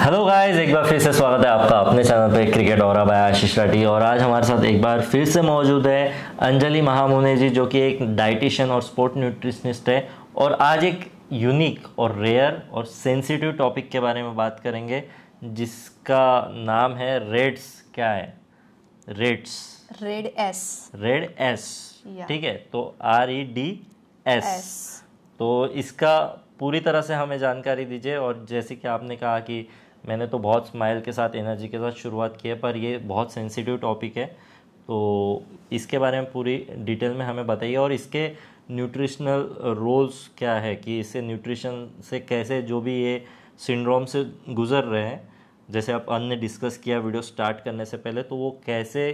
Hello guys एक बार फिर से स्वागत है आपका अपने चैनल पे क्रिकेट और बाय आशीष राठी और आज हमारे साथ एक बार फिर से मौजूद है अंजलि महामुने जी जो कि एक डाइटिशियन और स्पोर्ट न्यूट्रिशनिस्ट है और आज एक यूनिक और रेयर और सेंसिटिव टॉपिक के बारे में बात करेंगे जिसका नाम है रेड्स क्या है REDs RED S RED S ठीक है तो आर ई डी एस तो इसका पूरी तरह से हमें जानकारी दीजिए और जैसे कि आपने कहा कि मैंने तो बहुत स्माइल के साथ एनर्जी के साथ शुरुआत की है पर ये बहुत सेंसिटिव टॉपिक है तो इसके बारे में पूरी डिटेल में हमें बताइए और इसके न्यूट्रिशनल रोल्स क्या है कि इससे न्यूट्रिशन से कैसे जो भी ये सिंड्रोम से गुजर रहे हैं जैसे आप अन्य डिस्कस किया वीडियो स्टार्ट करने से पहले तो वो कैसे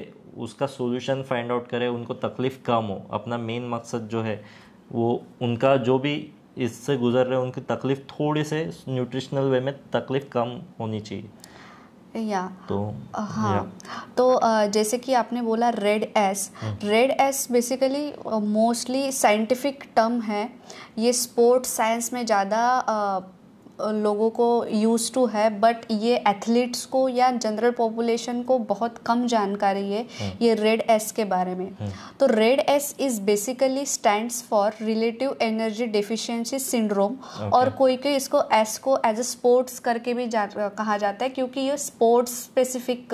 उसका सोल्यूशन फाइंड आउट करें उनको तकलीफ़ कम हो अपना मेन मकसद जो है वो उनका जो भी इससे गुजर रहे हैं उनकी तकलीफ थोड़ी से न्यूट्रिशनल वे में तकलीफ कम होनी चाहिए या तो हाँ या। तो जैसे कि आपने बोला RED S RED S basically mostly scientific term है ये स्पोर्ट्स साइंस में ज़्यादा लोगों को यूज़ टू है बट ये एथलीट्स को या जनरल पॉपुलेशन को बहुत कम जानकारी है हम्म। ये रेड एस के बारे में हम्म। तो RED S is basically stands for relative energy deficiency syndrome और कोई कोई इसको एस को एज ए स्पोर्ट्स करके भी जा, कहा जाता है क्योंकि ये स्पोर्ट्स स्पेसिफिक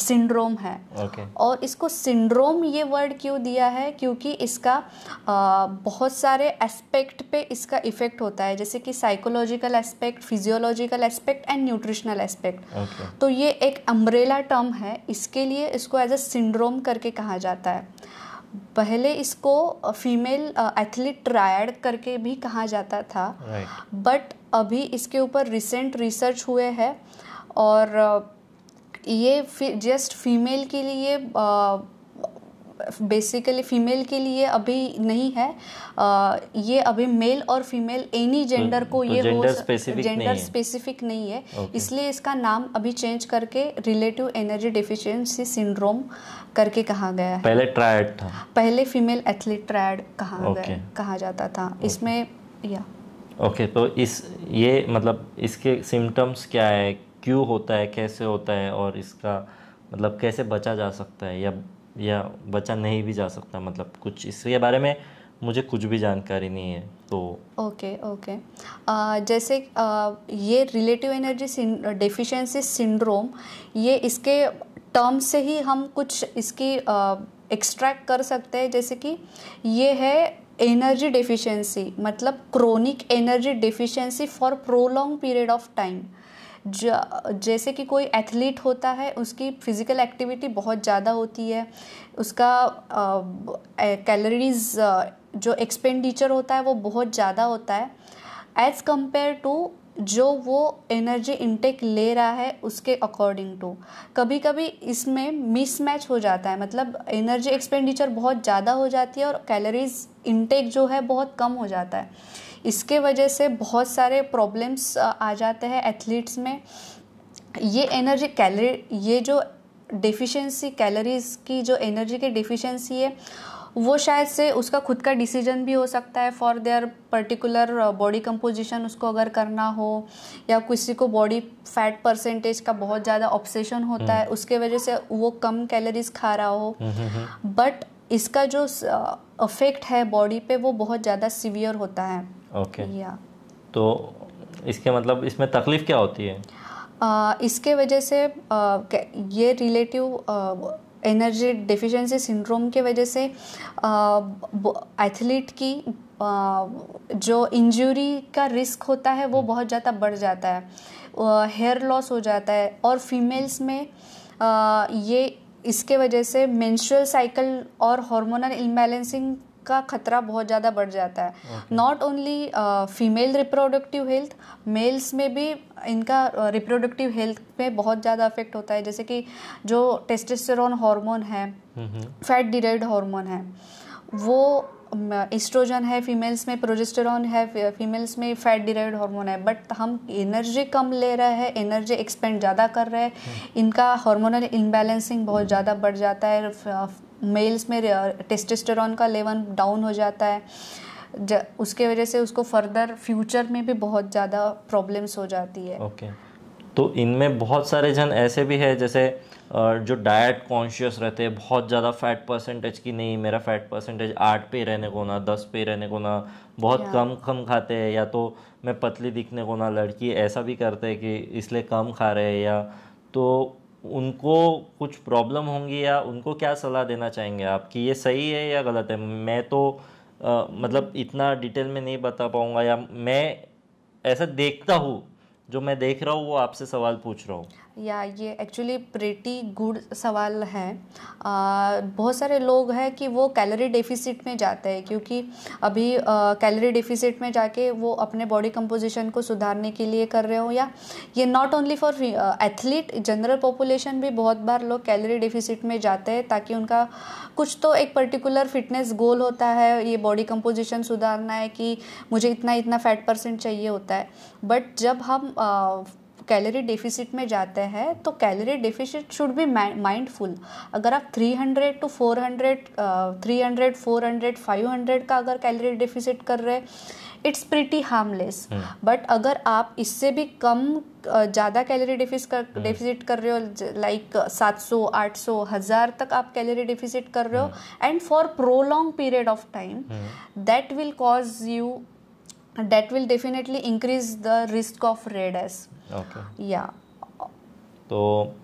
सिंड्रोम है okay. और इसको सिंड्रोम ये वर्ड क्यों दिया है क्योंकि इसका uh, बहुत सारे एस्पेक्ट पे इसका इफ़ेक्ट होता है जैसे कि psychology psychological aspect physiological aspect and nutritional aspect तो ये एक अम्ब्रेला टर्म है इसके लिए इसको एज अ सिंड्रोम करके कहा जाता है पहले इसको फीमेल एथलीट ट्रायड करके भी कहा जाता था बट right. अभी इसके ऊपर रिसेंट रिसर्च हुए हैं और ये जस्ट फीमेल के लिए बेसिकली फीमेल के लिए अभी नहीं है आ, ये अभी मेल और फीमेल एनी जेंडर को तो ये जेंडर स्पेसिफिक जेंडर नहीं स्पेसिफिक नहीं है okay. इसलिए इसका नाम अभी चेंज करके रिलेटिव एनर्जी डिफिशियंसी सिंड्रोम करके कहा गया है पहले ट्रायड था पहले फीमेल एथलीट ट्रायड कहा okay. गया कहा जाता था okay. इसमें या ओके okay, तो इस ये मतलब इसके सिम्टम्स क्या है क्यों होता है कैसे होता है और इसका मतलब कैसे बचा जा सकता है या या बचा नहीं भी जा सकता मतलब कुछ इसके बारे में मुझे कुछ भी जानकारी नहीं है तो ओके ओके जैसे आ, ये रिलेटिव एनर्जी डेफिशिएंसी सिंड्रोम ये इसके टर्म से ही हम कुछ इसकी एक्सट्रैक्ट कर सकते हैं जैसे कि ये है एनर्जी डेफिशिएंसी मतलब chronic energy deficiency for prolong period of time जैसे कि कोई एथलीट होता है उसकी फिज़िकल एक्टिविटी बहुत ज़्यादा होती है उसका कैलोरीज जो एक्सपेंडिचर होता है वो बहुत ज़्यादा होता है एज़ कम्पेयर टू जो वो एनर्जी इंटेक ले रहा है उसके अकॉर्डिंग टू कभी कभी इसमें मिसमैच हो जाता है मतलब एनर्जी एक्सपेंडिचर बहुत ज़्यादा हो जाती है और कैलोरीज इंटेक जो है बहुत कम हो जाता है इसके वजह से बहुत सारे प्रॉब्लम्स आ जाते हैं एथलीट्स में ये एनर्जी कैलरी ये जो डिफिशेंसी कैलरीज की जो एनर्जी की डिफिशेंसी है वो शायद से उसका खुद का डिसीजन भी हो सकता है for their particular body composition उसको अगर करना हो या किसी को बॉडी फैट परसेंटेज का बहुत ज़्यादा ऑब्सेशन होता है हम्म। उसके वजह से वो कम कैलोरीज खा रहा हो बट हम्म, हम्म, इसका जो अफेक्ट है बॉडी पे वो बहुत ज़्यादा सीवियर होता है ओके okay. या तो इसके मतलब इसमें तकलीफ़ क्या होती है आ, इसके वजह से आ, ये रिलेटिव एनर्जी डिफिशेंसी सिंड्रोम के वजह से एथलीट की आ, जो इंजरी का रिस्क होता है वो हम्म। बहुत ज़्यादा बढ़ जाता है हेयर लॉस हो जाता है और फीमेल्स में आ, ये इसके वजह से मेंस्ट्रुअल साइकिल और हार्मोनल इम्बैलेंसिंग का खतरा बहुत ज़्यादा बढ़ जाता है not only female reproductive health males में भी इनका रिप्रोडक्टिव uh, हेल्थ में बहुत ज़्यादा अफेक्ट होता है जैसे कि जो टेस्टेस्टेरोन हार्मोन है फैट डिराइड हार्मोन है वो एस्ट्रोजन um, है फीमेल्स में प्रोजेस्टेरॉन है फीमेल्स में फैट डिराइड हार्मोन है बट हम एनर्जी कम ले रहे हैं एनर्जी एक्सपेंड ज़्यादा कर रहे हैं mm-hmm. इनका हार्मोनल इम्बैलेंसिंग बहुत mm-hmm. ज़्यादा बढ़ जाता है uh, मेल्स में टेस्टेस्टेरॉन का लेवल डाउन हो जाता है उसके वजह से उसको फर्दर फ्यूचर में भी बहुत ज़्यादा प्रॉब्लम्स हो जाती है ओके okay. तो इनमें बहुत सारे जन ऐसे भी है जैसे जो डाइट कॉन्शियस रहते हैं बहुत ज़्यादा फैट परसेंटेज की नहीं मेरा फैट परसेंटेज आठ पे रहने को ना दस पे रहने को ना बहुत कम कम खाते हैं या तो मैं पतली दिखने को ना लड़की ऐसा भी करते हैं कि इसलिए कम खा रहे हैं या तो उनको कुछ प्रॉब्लम होंगी या उनको क्या सलाह देना चाहेंगे आप कि ये सही है या गलत है मैं तो आ, मतलब इतना डिटेल में नहीं बता पाऊँगा या मैं ऐसा देखता हूँ जो मैं देख रहा हूँ वो आपसे सवाल पूछ रहा हूँ या ये एक्चुअली प्रेटी गुड सवाल है बहुत सारे लोग हैं कि वो कैलोरी डेफिसिट में जाते हैं क्योंकि अभी कैलोरी डेफिसिट में जाके वो अपने बॉडी कंपोजिशन को सुधारने के लिए कर रहे हो या ये not only for athlete general population भी बहुत बार लोग कैलोरी डेफिसिट में जाते हैं ताकि उनका कुछ तो एक पर्टिकुलर फिटनेस गोल होता है ये बॉडी कंपोजिशन सुधारना है कि मुझे इतना इतना फैट परसेंट चाहिए होता है बट जब हम कैलोरी डिफिसिट में जाते हैं तो calorie deficit should be mindful अगर आप 300 two four hundred hundred three four hundred five hundred का अगर कैलोरी डिफिसिट कर रहे इट्स प्रिटी हार्मलेस बट अगर आप इससे भी कम ज़्यादा कैलोरी डिफिस कर हम्म। कर रहे हो लाइक 700 800 हज़ार तक आप कैलोरी डिफिसिट कर रहे हो and for prolong period of time that will cause you that will definitely increase the risk of redness. Okay. Yeah. तो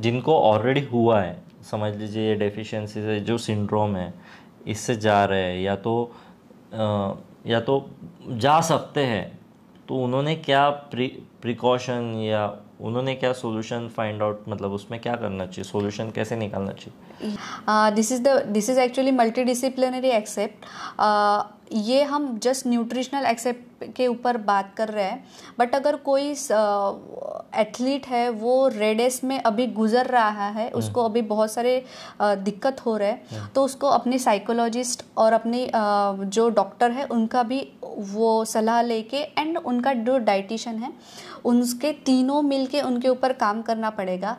जिनको ऑलरेडी हुआ है समझ लीजिए ये डेफिशिएंसी से जो सिंड्रोम है इससे जा रहे हैं या तो आ, या तो जा सकते हैं तो उन्होंने क्या प्री प्रिकॉशन या उन्होंने क्या सॉल्यूशन फाइंड आउट मतलब उसमें क्या करना चाहिए सॉल्यूशन कैसे निकालना चाहिए this is the this is actually multidisciplinary except ये हम जस्ट न्यूट्रिशनल एक्सेप्ट के ऊपर बात कर रहे हैं बट अगर कोई एथलीट uh, है वो रेडेस में अभी गुजर रहा है हम्म। उसको अभी बहुत सारे uh, दिक्कत हो रहे हैं हम्म। तो उसको अपने साइकोलॉजिस्ट और अपनी uh, जो डॉक्टर है उनका भी वो सलाह लेके एंड उनका जो डाइटिशन है उनके तीनों मिलके उनके ऊपर काम करना पड़ेगा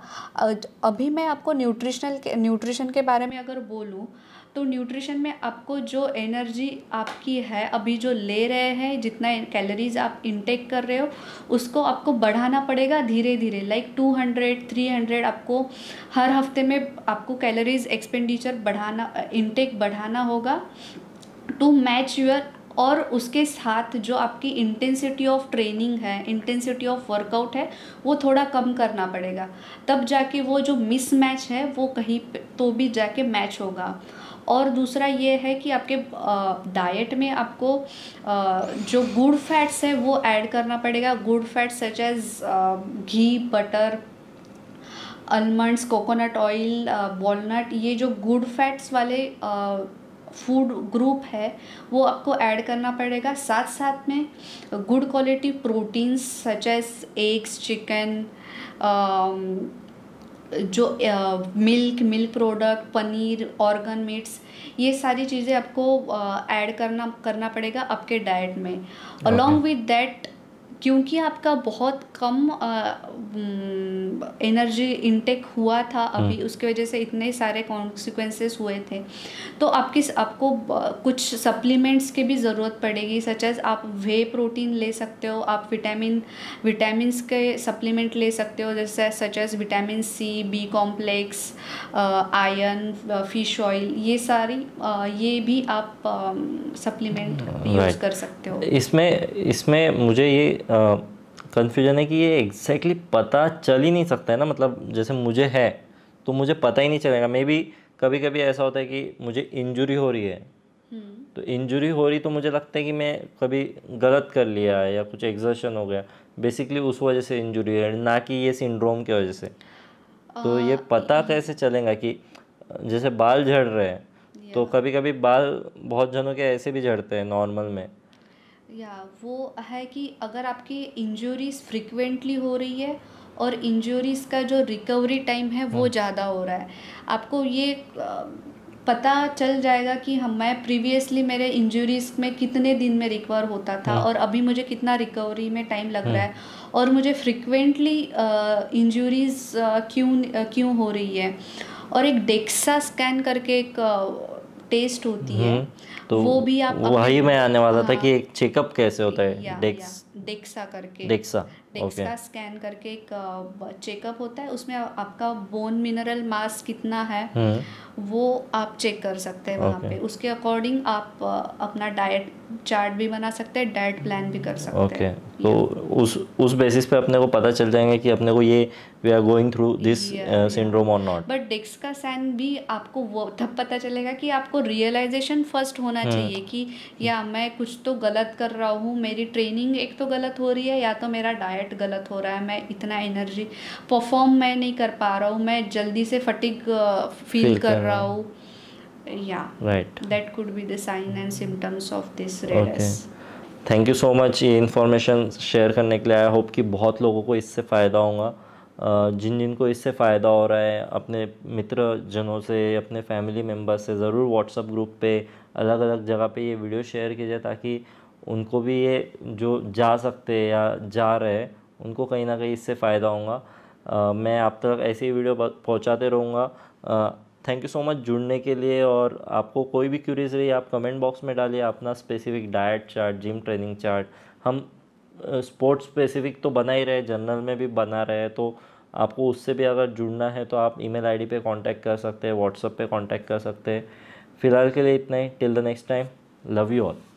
अभी मैं आपको न्यूट्रिशनल न्यूट्रिशन न्यूट्रिशन के बारे में अगर बोलूँ तो न्यूट्रिशन में आपको जो एनर्जी आपकी है अभी जो ले रहे हैं जितना कैलोरीज आप इनटेक कर रहे हो उसको आपको बढ़ाना पड़ेगा धीरे धीरे like two hundred three hundred आपको हर हफ्ते में आपको कैलोरीज एक्सपेंडिचर बढ़ाना इनटेक बढ़ाना होगा टू मैच योर और उसके साथ जो आपकी इंटेंसिटी ऑफ ट्रेनिंग है इंटेंसिटी ऑफ वर्कआउट है वो थोड़ा कम करना पड़ेगा तब जाके वो जो मिस मैच है वो कहीं तो भी जाके मैच होगा और दूसरा ये है कि आपके डाइट में आपको जो गुड फैट्स है वो ऐड करना पड़ेगा good fats such as ghee butter almonds coconut oil walnut ये जो गुड फैट्स वाले फूड ग्रुप है वो आपको ऐड करना पड़ेगा साथ साथ में good quality proteins such as eggs chicken जो milk milk product paneer organ meats ये सारी चीज़ें आपको ऐड uh, करना करना पड़ेगा आपके डाइट में अलॉन्ग विद दैट क्योंकि आपका बहुत कम एनर्जी इनटेक हुआ था अभी हाँ। उसकी वजह से इतने सारे कॉन्सिक्वेंसेस हुए थे तो आपकी आपको कुछ सप्लीमेंट्स की भी ज़रूरत पड़ेगी सच एज आप वे प्रोटीन ले सकते हो आप विटामिन विटामिन के सप्लीमेंट ले सकते हो जैसे such as vitamin C B complex iron fish oil ये सारी आ, ये भी आप सप्लीमेंट यूज़ हाँ, कर सकते हो इसमें इसमें मुझे ये कन्फ्यूजन है कि ये एग्जैक्टली exactly पता चल ही नहीं सकता है ना मतलब जैसे मुझे है तो मुझे पता ही नहीं चलेगा मे बी कभी कभी ऐसा होता है कि मुझे इंजुरी हो रही है हम्म। तो इंजुरी हो रही तो मुझे लगता है कि मैं कभी गलत कर लिया या कुछ एग्जर्शन हो गया बेसिकली उस वजह से इंजुरी है ना कि ये सिंड्रोम की वजह से तो ये पता कैसे चलेगा कि जैसे बाल झड़ रहे हैं तो कभी कभी बाल बहुत जनों के ऐसे भी झड़ते हैं नॉर्मल में या वो है कि अगर आपकी इंजरीज फ्रिक्वेंटली हो रही है और इंजरीज का जो रिकवरी टाइम है वो हाँ। ज़्यादा हो रहा है आपको ये पता चल जाएगा कि हम मैं प्रीवियसली मेरे इंजरीज में कितने दिन में रिकवर होता था हाँ। और अभी मुझे कितना रिकवरी में टाइम लग रहा है हाँ। और मुझे फ्रिक्वेंटली इंजरीज क्यों क्यों हो रही है और एक डेक्सा स्कैन करके एक टेस्ट होती है तो वो भी आप वही मैं आने वाला हाँ, था कि हाँ। एक चेकअप कैसे होता है डेक्स डेक्सा करके डेक्सा डेक्सा स्कैन करके एक चेकअप होता है उसमें आपका बोन मिनरल मास कितना है हम्म। वो आप चेक कर सकते हैं वहाँ पे उसके अकॉर्डिंग आप अपना डाइट चार्ट भी बना सकते हैं डाइट प्लान भी कर सकते okay. हैं तो उस उस बेसिस पे अपने को पता चल जाएंगे कि अपने को ये we are going through this syndrome और नॉट बट डिक्स स्कैन भी आपको वो तब पता चलेगा कि आपको रियलाइजेशन फर्स्ट होना होना हाँ। चाहिए कि या मैं कुछ तो गलत कर रहा हूँ मेरी ट्रेनिंग एक तो गलत हो रही है या तो मेरा डाइट गलत हो रहा है मैं इतना एनर्जी परफॉर्म मैं नहीं कर पा रहा हूँ मैं जल्दी से फटिक uh, फील कर रहा हूँ या right that could be the sign and symptoms of this redness thank you so much ये इन्फॉर्मेशन शेयर करने के लिए आई होप कि बहुत लोगों को इससे फ़ायदा होगा जिन जिन को इससे फ़ायदा हो रहा है अपने मित्र जनों से अपने फैमिली मेम्बर से ज़रूर व्हाट्सअप ग्रुप पे अलग अलग जगह पे ये वीडियो शेयर जाए ताकि उनको भी ये जो जा सकते या जा रहे हैं उनको कहीं ना कहीं इससे फ़ायदा होगा मैं आप तक ऐसी वीडियो पहुँचाते रहूँगा थैंक यू सो मच जुड़ने के लिए और आपको कोई भी क्यूरीज रही आप कमेंट बॉक्स में डालिए अपना specific diet chart gym training chart हम स्पोर्ट्स स्पेसिफिक तो बना ही रहे जनरल में भी बना रहे तो आपको उससे भी अगर जुड़ना है तो आप ईमेल आईडी पे कांटेक्ट कर सकते हैं व्हाट्सअप पे कांटेक्ट कर सकते हैं फिलहाल के लिए इतना ही till the next time love you all